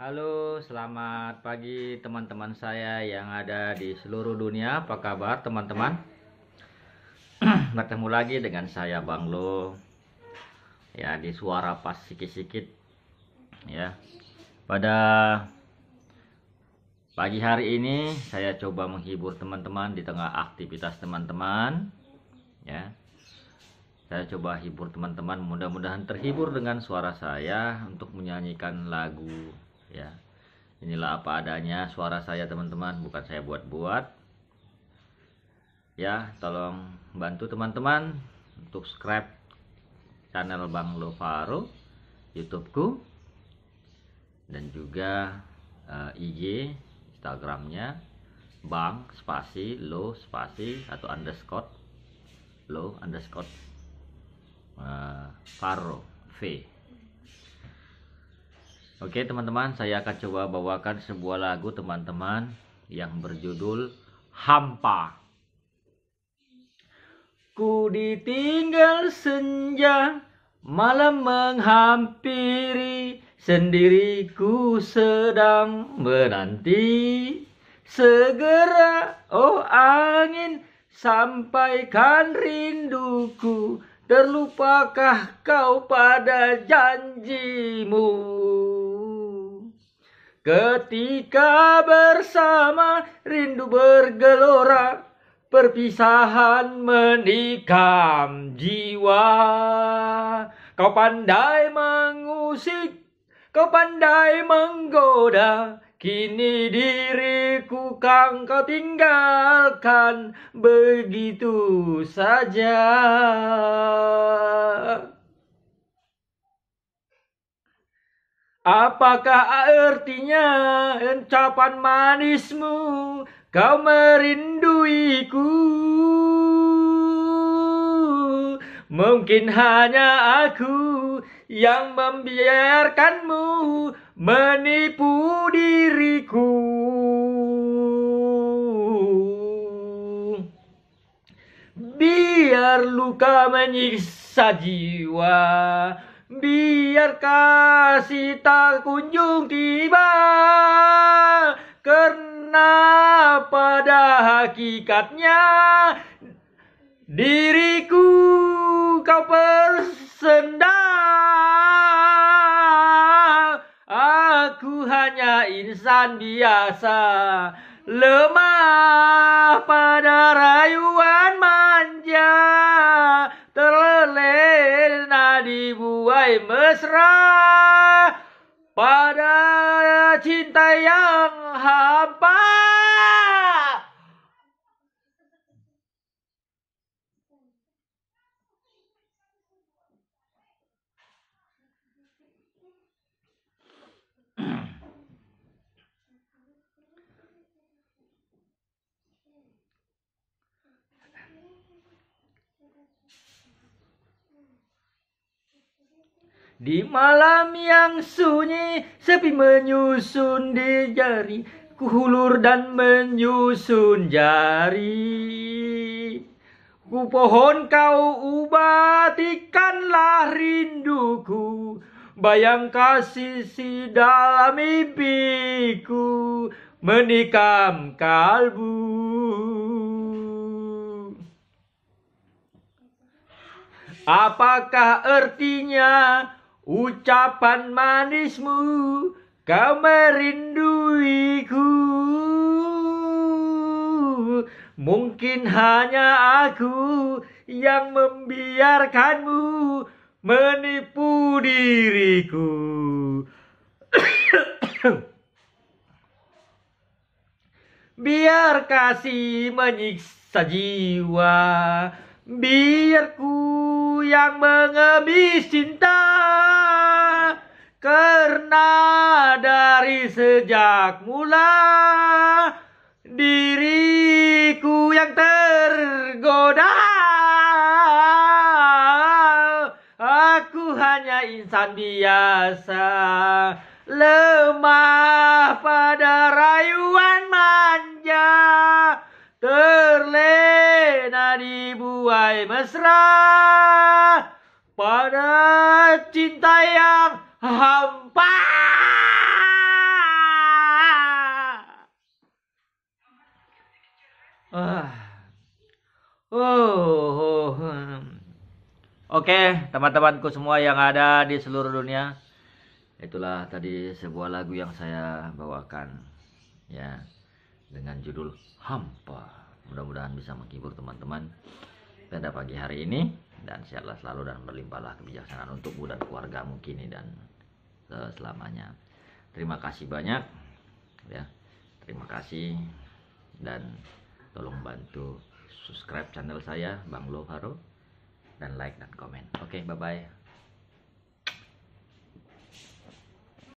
Halo, selamat pagi teman-teman saya yang ada di seluruh dunia. Apa kabar teman-teman? Bertemu lagi dengan saya Bang Lo. Ya, di suara pas sikit-sikit. Ya. Pada pagi hari ini saya coba menghibur teman-teman di tengah aktivitas teman-teman. Ya. Saya coba hibur teman-teman, mudah-mudahan terhibur dengan suara saya untuk menyanyikan lagu ya inilah apa adanya suara saya teman-teman bukan saya buat-buat ya tolong bantu teman-teman untuk subscribe channel Bang Lovaro YouTubeku dan juga uh, eh, IG Instagramnya Bang spasi lo spasi atau underscore lo underscore uh, Faro V Oke teman-teman, saya akan coba bawakan sebuah lagu teman-teman yang berjudul Hampa. Ku ditinggal senja, malam menghampiri, sendiriku sedang menanti. Segera, oh angin, sampaikan rinduku, terlupakah kau pada janjimu? Ketika bersama rindu bergelora Perpisahan menikam jiwa Kau pandai mengusik Kau pandai menggoda Kini diriku kang kau tinggalkan begitu saja. Apakah artinya encapan manismu kau merinduiku? Mungkin hanya aku yang membiarkanmu menipu diriku. Biar luka menyiksa jiwa Biar kasih tak kunjung tiba Karena pada hakikatnya Diriku kau persenda Aku hanya insan biasa Lemah pada rayuan mulai mesra pada cinta yang hampa Di malam yang sunyi, sepi menyusun di jari, kuhulur dan menyusun jari. Ku pohon kau ubatikanlah rinduku, bayang kasih si dalam mimpiku menikam kalbu. Apakah artinya Ucapan manismu kau merinduiku Mungkin hanya aku yang membiarkanmu menipu diriku Biar kasih menyiksa jiwa Biar ku yang mengemis cinta Karena dari sejak mula Diriku yang tergoda Aku hanya insan biasa Lemah pada rayuan manja Terlena dibuai mesra pada cinta yang hampa. Uh. Oh. Oke, okay, teman-temanku semua yang ada di seluruh dunia. Itulah tadi sebuah lagu yang saya bawakan ya dengan judul Hampa mudah-mudahan bisa menghibur teman-teman pada pagi hari ini dan sehatlah selalu dan berlimpahlah kebijaksanaan untukmu dan keluargamu kini dan selamanya terima kasih banyak ya terima kasih dan tolong bantu subscribe channel saya Bang Lo Faro dan like dan komen oke okay, bye bye